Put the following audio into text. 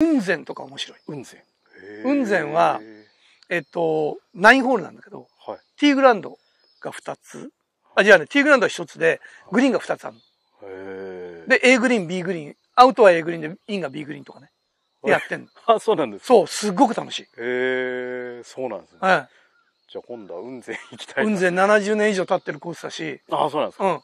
雲仙とか面白い雲仙雲仙はえっと9ホールなんだけど、はい、ティーグラウンドが2つあじゃあねティーグラウンドは1つでグリーンが2つあるで A グリーン B グリーンアウトは A グリーンでインが B グリーンとかねやってんの あそうなんですそうすっごく楽しいへえそうなんですね、はい、じゃあ今度は雲仙行きたい雲仙70年以上経ってるコースだしあそうなんですか、うん